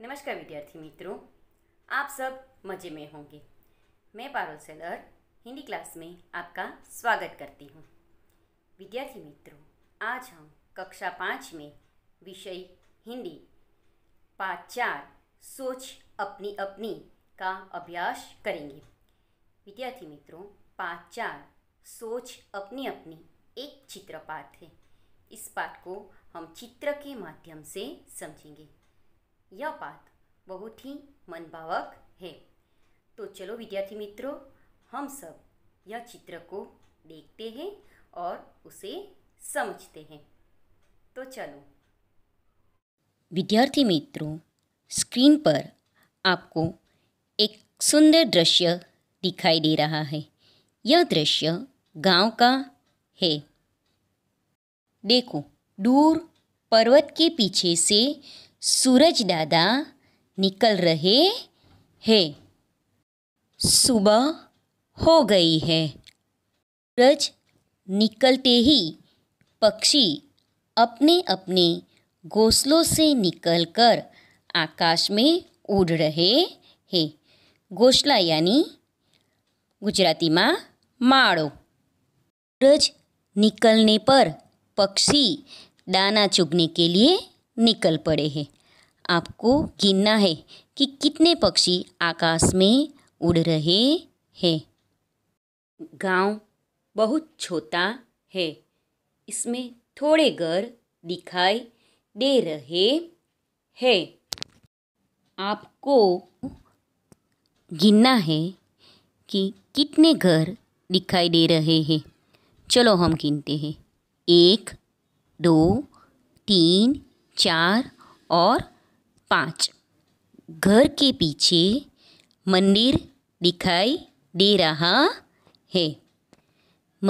नमस्कार विद्यार्थी मित्रों आप सब मज़े में होंगे मैं पारुल सेलर हिंदी क्लास में आपका स्वागत करती हूँ विद्यार्थी मित्रों आज हम कक्षा पाँच में विषय हिंदी पाँच चार सोच अपनी अपनी का अभ्यास करेंगे विद्यार्थी मित्रों पाँच चार सोच अपनी अपनी एक चित्र पाठ है इस पाठ को हम चित्र के माध्यम से समझेंगे यह बात बहुत ही मनभावक है तो चलो विद्यार्थी मित्रों हम सब यह चित्र को देखते हैं और उसे समझते हैं तो चलो विद्यार्थी मित्रों स्क्रीन पर आपको एक सुंदर दृश्य दिखाई दे रहा है यह दृश्य गांव का है देखो दूर पर्वत के पीछे से सूरज दादा निकल रहे हैं सुबह हो गई है सूरज निकलते ही पक्षी अपने अपने घोंसलों से निकलकर आकाश में उड़ रहे हैं घोंसला यानी गुजराती में माड़ो सूरज निकलने पर पक्षी दाना चुगने के लिए निकल पड़े हैं आपको गिनना है कि कितने पक्षी आकाश में उड़ रहे हैं गांव बहुत छोटा है इसमें थोड़े घर दिखाई दे रहे हैं आपको गिनना है कि कितने घर दिखाई दे रहे हैं चलो हम गिनते हैं एक दो तीन चार और पाँच घर के पीछे मंदिर दिखाई दे रहा है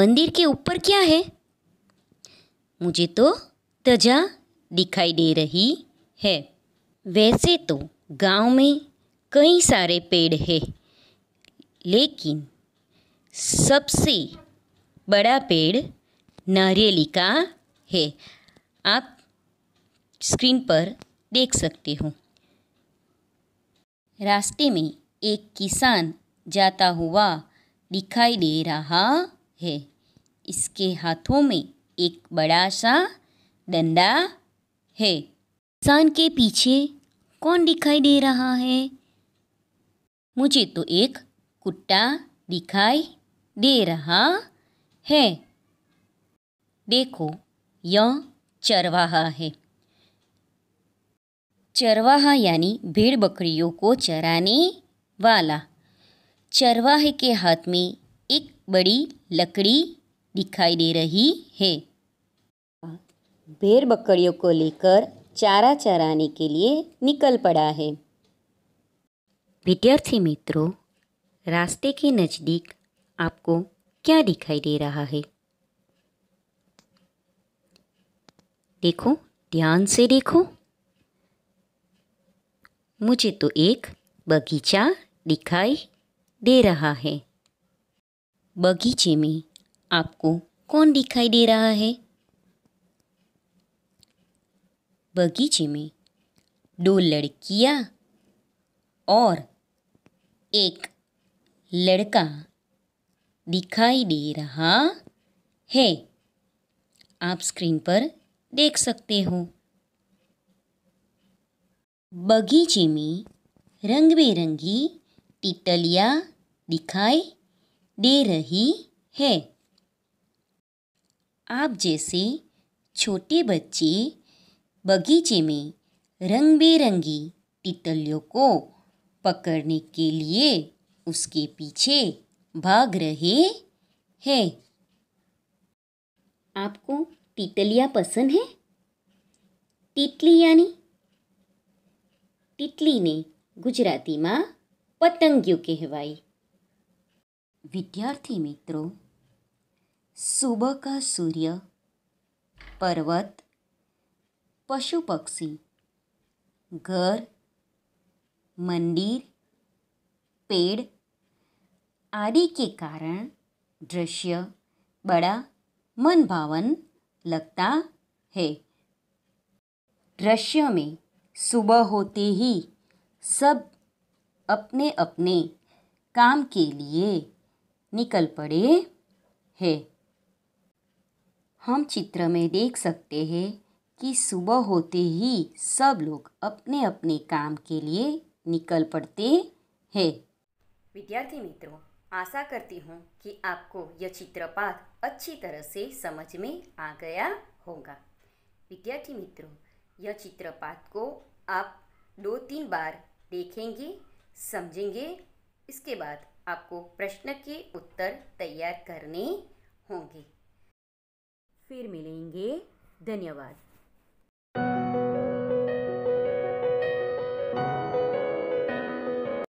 मंदिर के ऊपर क्या है मुझे तो तजा दिखाई दे रही है वैसे तो गांव में कई सारे पेड़ है लेकिन सबसे बड़ा पेड़ नारियली का है आप स्क्रीन पर देख सकते हो रास्ते में एक किसान जाता हुआ दिखाई दे रहा है इसके हाथों में एक बड़ा सा डंडा है किसान के पीछे कौन दिखाई दे रहा है मुझे तो एक कुत्ता दिखाई दे रहा है देखो यह चरवाहा है चरवाहा यानी भेड़ बकरियों को चराने वाला चरवाहे के हाथ में एक बड़ी लकड़ी दिखाई दे रही है भेड़ बकरियों को लेकर चारा चराने के लिए निकल पड़ा है विद्यार्थी मित्रों रास्ते के नज़दीक आपको क्या दिखाई दे रहा है देखो ध्यान से देखो मुझे तो एक बगीचा दिखाई दे रहा है बगीचे में आपको कौन दिखाई दे रहा है बगीचे में दो लड़कियां और एक लड़का दिखाई दे रहा है आप स्क्रीन पर देख सकते हो बगीचे में रंग बिरंगी तितलियां दिखाई दे रही है आप जैसे छोटे बच्चे बगीचे में रंग बिरंगी तितलियों को पकड़ने के लिए उसके पीछे भाग रहे हैं आपको तितलियाँ पसंद है तितली यानी तीटली ने गुजराती में पतंगियो कहवाई विद्यार्थी मित्रों सुबह का सूर्य पर्वत पशु पक्षी घर मंदिर पेड़ आदि के कारण दृश्य बड़ा मन भावन लगता है दृश्य में सुबह होते ही सब अपने अपने काम के लिए निकल पड़े हैं हम चित्र में देख सकते हैं कि सुबह होते ही सब लोग अपने अपने काम के लिए निकल पड़ते हैं विद्यार्थी मित्रों आशा करती हूँ कि आपको यह चित्रपाठ अच्छी तरह से समझ में आ गया होगा विद्यार्थी मित्रों यह चित्रपात को आप दो तीन बार देखेंगे समझेंगे इसके बाद आपको प्रश्न के उत्तर तैयार करने होंगे फिर मिलेंगे धन्यवाद